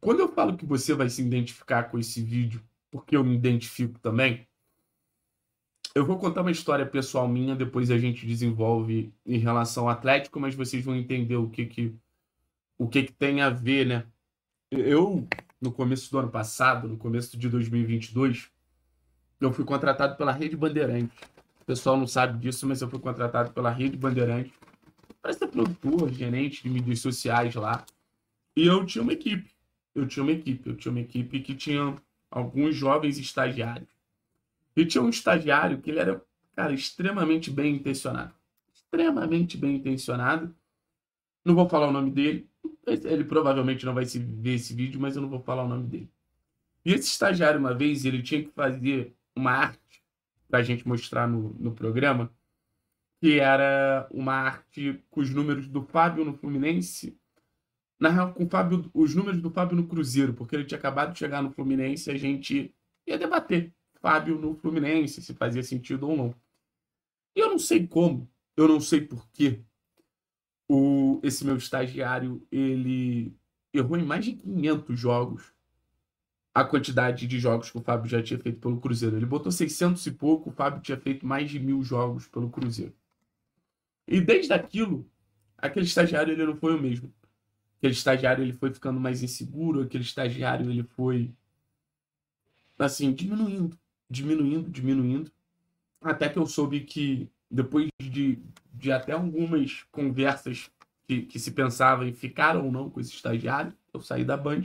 Quando eu falo que você vai se identificar com esse vídeo, porque eu me identifico também, eu vou contar uma história pessoal minha, depois a gente desenvolve em relação ao Atlético, mas vocês vão entender o que que, o que, que tem a ver, né? Eu, no começo do ano passado, no começo de 2022, eu fui contratado pela Rede Bandeirante. O pessoal não sabe disso, mas eu fui contratado pela Rede Bandeirante para ser produtor, gerente de mídias sociais lá. E eu tinha uma equipe eu tinha uma equipe. Eu tinha uma equipe que tinha alguns jovens estagiários. E tinha um estagiário que ele era, cara, extremamente bem intencionado. Extremamente bem intencionado. Não vou falar o nome dele. Ele provavelmente não vai se ver esse vídeo, mas eu não vou falar o nome dele. E esse estagiário, uma vez, ele tinha que fazer uma arte pra gente mostrar no, no programa, que era uma arte com os números do Fábio no Fluminense na real, com Fábio, os números do Fábio no Cruzeiro, porque ele tinha acabado de chegar no Fluminense, a gente ia debater Fábio no Fluminense, se fazia sentido ou não. E eu não sei como, eu não sei porquê, o, esse meu estagiário, ele errou em mais de 500 jogos a quantidade de jogos que o Fábio já tinha feito pelo Cruzeiro. Ele botou 600 e pouco, o Fábio tinha feito mais de mil jogos pelo Cruzeiro. E desde aquilo, aquele estagiário ele não foi o mesmo aquele estagiário ele foi ficando mais inseguro, aquele estagiário ele foi assim diminuindo, diminuindo, diminuindo, até que eu soube que depois de, de até algumas conversas que, que se pensava em ficar ou não com esse estagiário, eu saí da Band,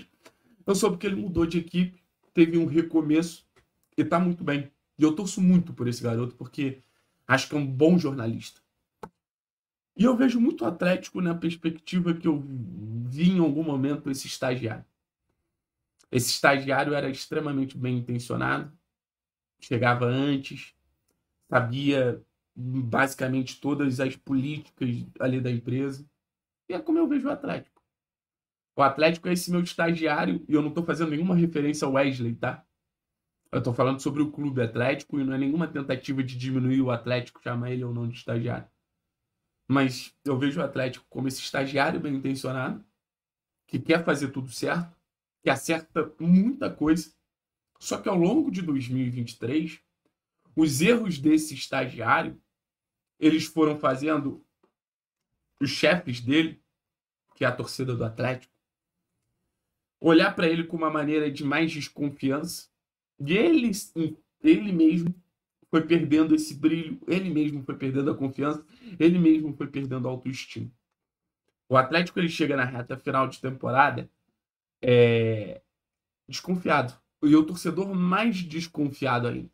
eu soube que ele mudou de equipe, teve um recomeço e tá muito bem. E eu torço muito por esse garoto porque acho que é um bom jornalista. E eu vejo muito Atlético na perspectiva que eu vi em algum momento esse estagiário. Esse estagiário era extremamente bem intencionado, chegava antes, sabia basicamente todas as políticas ali da empresa. E é como eu vejo o Atlético. O Atlético é esse meu estagiário, e eu não estou fazendo nenhuma referência ao Wesley, tá? Eu estou falando sobre o clube Atlético e não é nenhuma tentativa de diminuir o Atlético, chamar ele ou não de estagiário. Mas eu vejo o Atlético como esse estagiário bem intencionado, que quer fazer tudo certo, que acerta muita coisa. Só que ao longo de 2023, os erros desse estagiário, eles foram fazendo os chefes dele, que é a torcida do Atlético, olhar para ele com uma maneira de mais desconfiança. E ele, ele mesmo foi perdendo esse brilho, ele mesmo foi perdendo a confiança, ele mesmo foi perdendo a autoestima. O Atlético ele chega na reta final de temporada é, desconfiado. E o torcedor mais desconfiado ainda.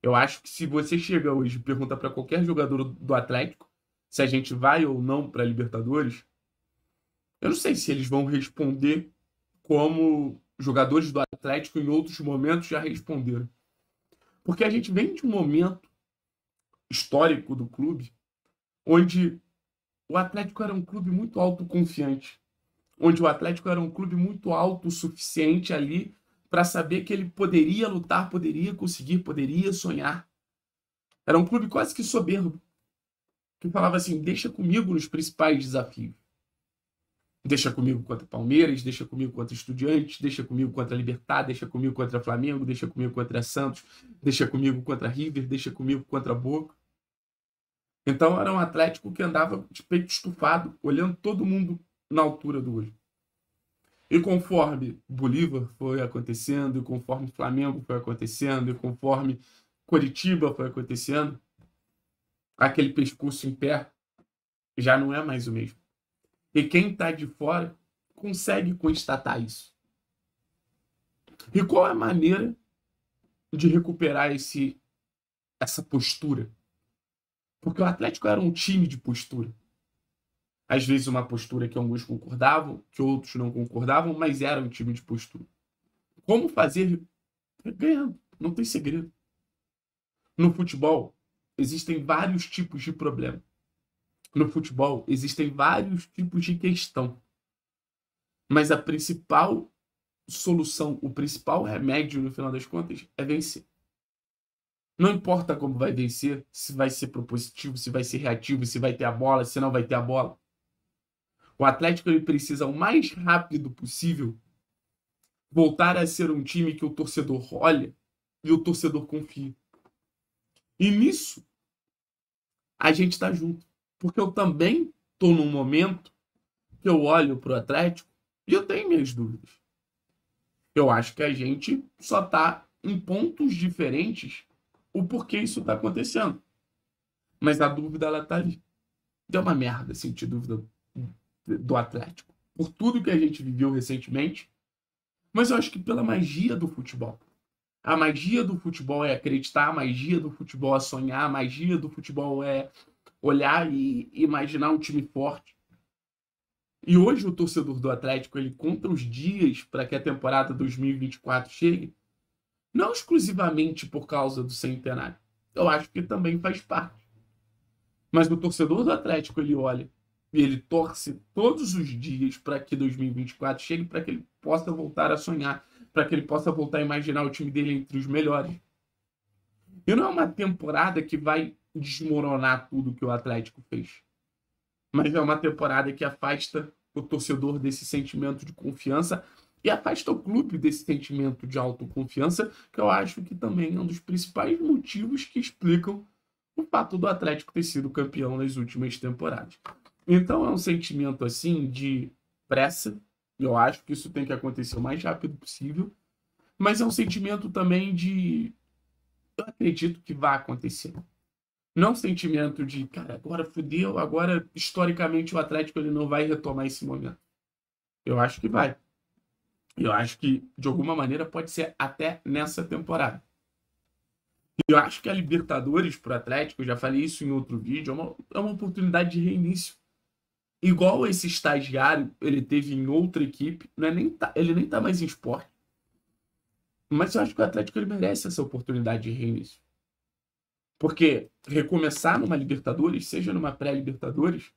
Eu acho que se você chega hoje e pergunta para qualquer jogador do Atlético se a gente vai ou não para Libertadores, eu não sei se eles vão responder como jogadores do Atlético em outros momentos já responderam. Porque a gente vem de um momento histórico do clube onde o Atlético era um clube muito autoconfiante, onde o Atlético era um clube muito autossuficiente ali para saber que ele poderia lutar, poderia conseguir, poderia sonhar. Era um clube quase que soberbo, que falava assim: deixa comigo nos principais desafios. Deixa comigo contra Palmeiras, deixa comigo contra Estudiantes, deixa comigo contra Libertar, deixa comigo contra Flamengo, deixa comigo contra Santos, deixa comigo contra River, deixa comigo contra Boca. Então era um Atlético que andava de peito estufado, olhando todo mundo na altura do olho. E conforme Bolívar foi acontecendo, e conforme Flamengo foi acontecendo, e conforme Coritiba foi acontecendo, aquele pescoço em pé já não é mais o mesmo. E quem está de fora consegue constatar isso. E qual é a maneira de recuperar esse, essa postura? Porque o Atlético era um time de postura. Às vezes, uma postura que alguns concordavam, que outros não concordavam, mas era um time de postura. Como fazer? É ganhando. Não tem segredo. No futebol, existem vários tipos de problema no futebol existem vários tipos de questão. Mas a principal solução, o principal remédio, no final das contas, é vencer. Não importa como vai vencer, se vai ser propositivo, se vai ser reativo, se vai ter a bola, se não vai ter a bola. O Atlético ele precisa o mais rápido possível voltar a ser um time que o torcedor olha e o torcedor confia. E nisso a gente está junto. Porque eu também estou num momento que eu olho para o Atlético e eu tenho minhas dúvidas. Eu acho que a gente só está em pontos diferentes o porquê isso está acontecendo. Mas a dúvida ela tá ali. Deu uma merda sentir dúvida do Atlético. Por tudo que a gente viveu recentemente. Mas eu acho que pela magia do futebol. A magia do futebol é acreditar, a magia do futebol é sonhar, a magia do futebol é olhar e imaginar um time forte. E hoje o torcedor do Atlético ele conta os dias para que a temporada 2024 chegue, não exclusivamente por causa do centenário. Eu acho que também faz parte. Mas o torcedor do Atlético ele olha e ele torce todos os dias para que 2024 chegue, para que ele possa voltar a sonhar, para que ele possa voltar a imaginar o time dele entre os melhores. E não é uma temporada que vai desmoronar tudo que o Atlético fez. Mas é uma temporada que afasta o torcedor desse sentimento de confiança e afasta o clube desse sentimento de autoconfiança, que eu acho que também é um dos principais motivos que explicam o fato do Atlético ter sido campeão nas últimas temporadas. Então é um sentimento assim de pressa, eu acho que isso tem que acontecer o mais rápido possível, mas é um sentimento também de eu acredito que vai acontecer. Não sentimento de, cara, agora fudeu, agora historicamente o Atlético ele não vai retomar esse momento. Eu acho que vai. Eu acho que, de alguma maneira, pode ser até nessa temporada. Eu acho que a Libertadores para o Atlético, eu já falei isso em outro vídeo, é uma, é uma oportunidade de reinício. Igual esse estagiário ele teve em outra equipe, não é nem tá, ele nem tá mais em esporte. Mas eu acho que o Atlético ele merece essa oportunidade de reinício. Porque recomeçar numa Libertadores, seja numa pré-Libertadores,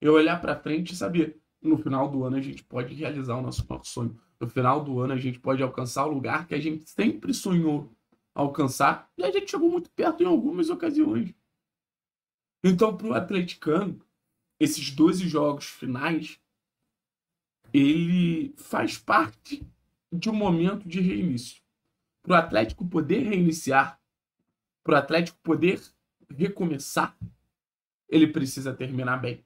eu olhar para frente e saber, no final do ano a gente pode realizar o nosso maior sonho. No final do ano a gente pode alcançar o lugar que a gente sempre sonhou alcançar, e a gente chegou muito perto em algumas ocasiões. Então, para o atleticano, esses 12 jogos finais, ele faz parte de um momento de reinício. Para o Atlético poder reiniciar para o Atlético poder recomeçar, ele precisa terminar bem.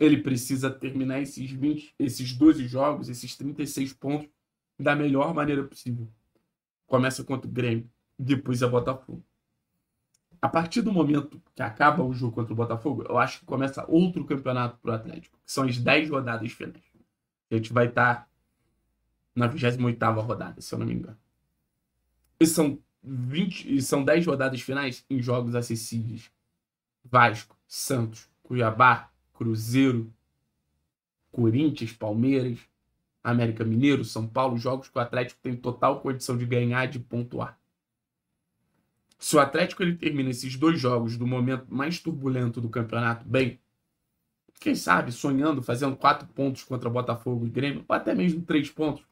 Ele precisa terminar esses 20, esses 12 jogos, esses 36 pontos da melhor maneira possível. Começa contra o Grêmio, depois é Botafogo. A partir do momento que acaba o jogo contra o Botafogo, eu acho que começa outro campeonato para o Atlético, que são as 10 rodadas finais. A gente vai estar tá na 28 rodada, se eu não me engano. E são 20, são 10 rodadas finais em jogos acessíveis. Vasco, Santos, Cuiabá, Cruzeiro, Corinthians, Palmeiras, América Mineiro, São Paulo, jogos que o Atlético tem total condição de ganhar, de pontuar. Se o Atlético ele termina esses dois jogos do momento mais turbulento do campeonato bem, quem sabe sonhando, fazendo quatro pontos contra Botafogo e Grêmio, ou até mesmo três pontos,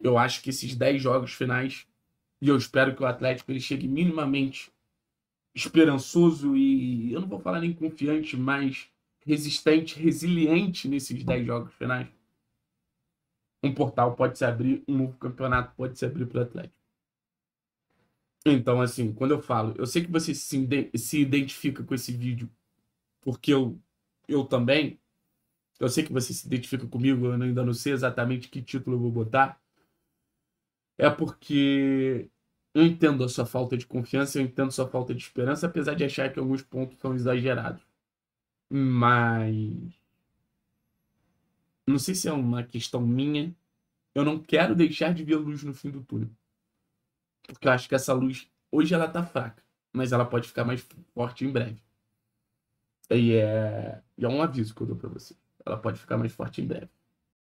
eu acho que esses dez jogos finais e eu espero que o Atlético ele chegue minimamente esperançoso e, eu não vou falar nem confiante, mas resistente, resiliente nesses 10 jogos finais. Um portal pode se abrir, um novo campeonato pode se abrir para o Atlético. Então, assim, quando eu falo, eu sei que você se, se identifica com esse vídeo, porque eu, eu também. Eu sei que você se identifica comigo, eu ainda não sei exatamente que título eu vou botar é porque eu entendo a sua falta de confiança, eu entendo a sua falta de esperança, apesar de achar que alguns pontos são exagerados. Mas. Não sei se é uma questão minha. Eu não quero deixar de ver luz no fim do túnel. Porque eu acho que essa luz, hoje ela tá fraca, mas ela pode ficar mais forte em breve. E é, e é um aviso que eu dou pra você. Ela pode ficar mais forte em breve.